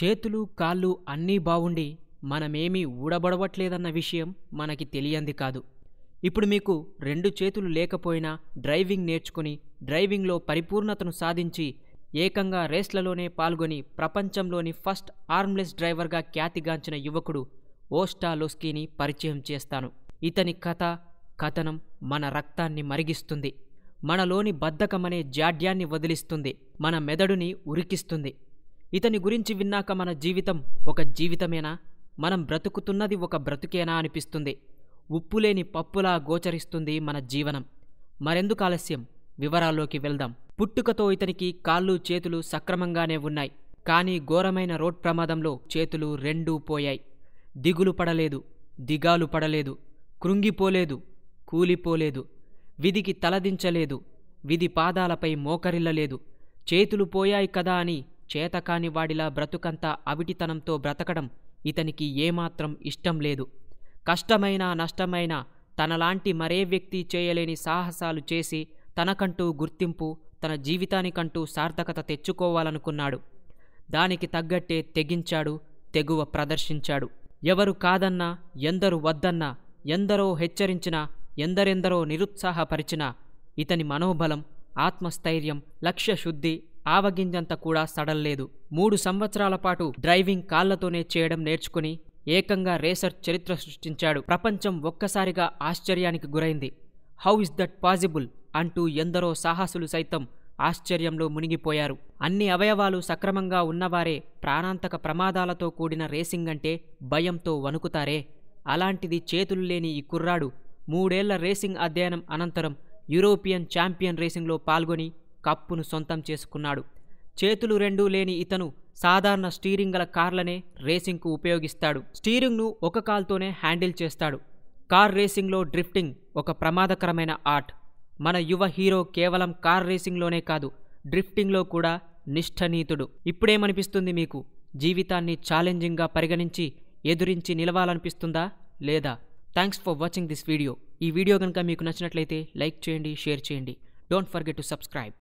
చేతులు కాళ్ళు అన్నీ బావుండి మనమేమీ ఊడబడవట్లేదన్న విషయం మనకి తెలియంది కాదు ఇప్పుడు మీకు రెండు చేతులు లేకపోయినా డ్రైవింగ్ నేర్చుకుని డ్రైవింగ్లో పరిపూర్ణతను సాధించి ఏకంగా రేస్లలోనే పాల్గొని ప్రపంచంలోని ఫస్ట్ ఆర్మ్లెస్ డ్రైవర్గా ఖ్యాతిగాంచిన యువకుడు ఓస్టాలోస్కీని పరిచయం చేస్తాను ఇతని కథ కథనం మన రక్తాన్ని మరిగిస్తుంది మనలోని బద్ధకమనే జాడ్యాన్ని వదిలిస్తుంది మన మెదడుని ఉరికిస్తుంది ఇతని గురించి విన్నాక మన జీవితం ఒక జీవితమేనా మనం బ్రతుకుతున్నది ఒక బ్రతుకేనా అనిపిస్తుంది ఉప్పులేని పప్పులా గోచరిస్తుంది మన జీవనం మరెందుకు ఆలస్యం వివరాల్లోకి వెళ్దాం పుట్టుకతో ఇతనికి కాళ్ళు చేతులు సక్రమంగానే ఉన్నాయి కానీ ఘోరమైన రోడ్ ప్రమాదంలో చేతులు రెండూ పోయాయి దిగులు పడలేదు దిగాలు పడలేదు కృంగిపోలేదు కూలిపోలేదు విధికి తలదించలేదు విధి పాదాలపై మోకరిల్లలేదు చేతులు పోయాయి కదా అని చేతకాని వాడిలా బ్రతుకంతా అవిటితనంతో బ్రతకడం ఇతనికి ఏమాత్రం ఇష్టం లేదు కష్టమైనా నష్టమైనా తనలాంటి మరే వ్యక్తి చేయలేని సాహసాలు చేసి తనకంటూ గుర్తింపు తన జీవితానికంటూ సార్థకత తెచ్చుకోవాలనుకున్నాడు దానికి తగ్గట్టే తెగించాడు తెగువ ప్రదర్శించాడు ఎవరు కాదన్నా ఎందరు వద్దన్నా ఎందరో హెచ్చరించినా ఎందరెందరో నిరుత్సాహపరిచినా ఇతని మనోబలం ఆత్మస్థైర్యం లక్ష్యశుద్ధి ఆవగింజంత కూడా సడల్లేదు మూడు సంవత్సరాల పాటు డ్రైవింగ్ కాళ్లతోనే చేయడం నేర్చుకుని ఏకంగా రేసర్ చరిత్ర సృష్టించాడు ప్రపంచం ఒక్కసారిగా ఆశ్చర్యానికి గురైంది హౌ ఇస్ దట్ పాసిబుల్ అంటూ ఎందరో సాహసులు సైతం ఆశ్చర్యంలో మునిగిపోయారు అన్ని అవయవాలు సక్రమంగా ఉన్నవారే ప్రాణాంతక ప్రమాదాలతో కూడిన రేసింగ్ అంటే భయంతో వణుకుతారే అలాంటిది చేతులు లేని ఈ కుర్రాడు మూడేళ్ల రేసింగ్ అధ్యయనం అనంతరం యూరోపియన్ ఛాంపియన్ రేసింగ్లో పాల్గొని కప్పును సొంతం చేసుకున్నాడు చేతులు రెండూ లేని ఇతను సాధారణ స్టీరింగ్ గల కార్లనే రేసింగ్కు ఉపయోగిస్తాడు స్టీరింగ్ను ఒక కాల్తోనే హ్యాండిల్ చేస్తాడు కార్ రేసింగ్లో డ్రిఫ్టింగ్ ఒక ప్రమాదకరమైన ఆర్ట్ మన యువ హీరో కేవలం కార్ రేసింగ్లోనే కాదు డ్రిఫ్టింగ్లో కూడా నిష్ఠనీతుడు ఇప్పుడేమనిపిస్తుంది మీకు జీవితాన్ని ఛాలెంజింగ్గా పరిగణించి ఎదురించి నిలవాలనిపిస్తుందా లేదా thanks for watching this video ఈ వీడియో కనుక మీకు నచ్చినట్లయితే లైక్ చేయండి షేర్ చేయండి డోంట్ ఫర్గెట్ టు సబ్స్క్రైబ్